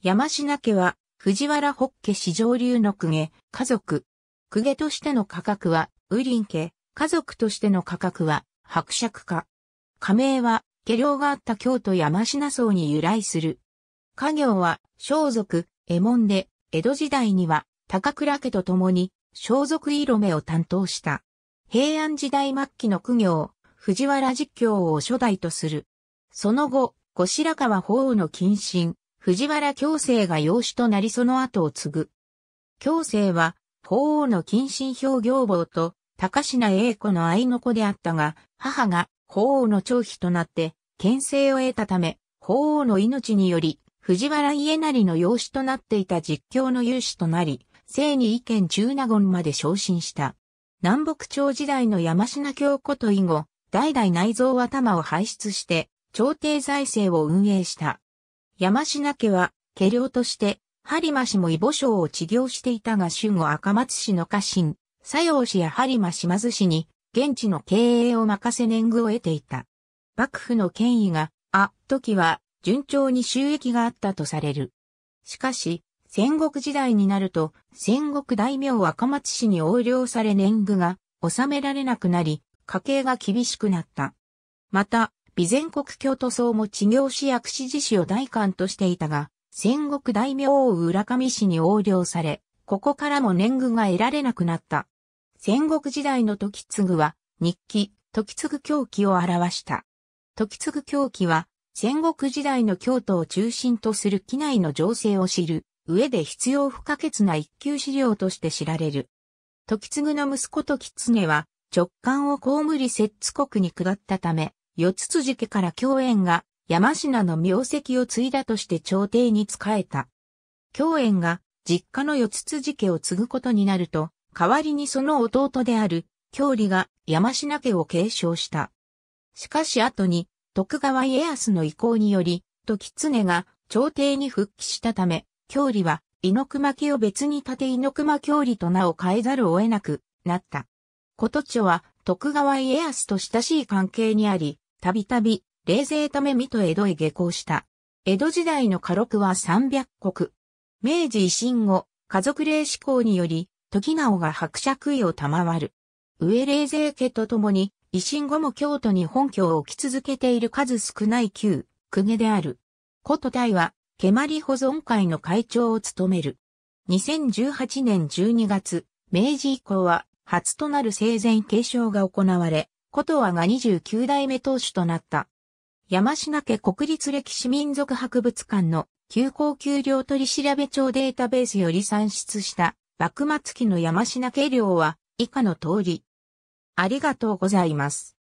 山科家は、藤原北家史上流の公家、家族。公家としての価格は、雨林家、家族としての価格は、伯爵家。家名は、家領があった京都山科荘に由来する。家業は、装束、絵門で、江戸時代には、高倉家と共に、装束色目を担当した。平安時代末期の公を藤原実況を初代とする。その後、後白河法皇の近親、藤原京成が養子となりその後を継ぐ。京成は、法王の近親表行坊と、高階英子の愛の子であったが、母が法王の長妃となって、牽制を得たため、法王の命により、藤原家成の養子となっていた実況の勇士となり、生に意見中納言まで昇進した。南北朝時代の山科京子と以後、代々内蔵頭を排出して、朝廷財政を運営した。山品家は、家領として、播磨氏も異母省を治療していたが主語赤松氏の家臣、佐用氏や播磨島津氏に、現地の経営を任せ年貢を得ていた。幕府の権威が、あ、時は、順調に収益があったとされる。しかし、戦国時代になると、戦国大名赤松氏に横領され年貢が収められなくなり、家計が厳しくなった。また、備前国京都総も地行市薬師寺市を代官としていたが、戦国大名を浦上氏に横領され、ここからも年貢が得られなくなった。戦国時代の時継は、日記、時継狂気を表した。時継狂気は、戦国時代の京都を中心とする機内の情勢を知る上で必要不可欠な一級資料として知られる。時継の息子時継は直感を被り摂津国に下ったため、四つ辻家から京縁が山科の名跡を継いだとして朝廷に仕えた。京縁が実家の四つ辻家を継ぐことになると、代わりにその弟である京里が山科家を継承した。しかし後に徳川家康の意向により、時常が朝廷に復帰したため、京里は猪熊家を別に立て猪熊京里と名を変えざるを得なくなった。琴町は徳川家康と親しい関係にあり、たびたび、冷静ため水と江戸へ下校した。江戸時代の家禄は300国。明治維新後、家族霊志向により、時直が伯爵位を賜る。上冷勢家と共に、維新後も京都に本拠を置き続けている数少ない旧、公家である。古都大は、蹴鞠保存会の会長を務める。2018年12月、明治以降は、初となる生前継承が行われ、琴和が29代目当主となった。山科家国立歴史民族博物館の休校給料取調べ帳データベースより算出した幕末期の山科家料は以下の通り。ありがとうございます。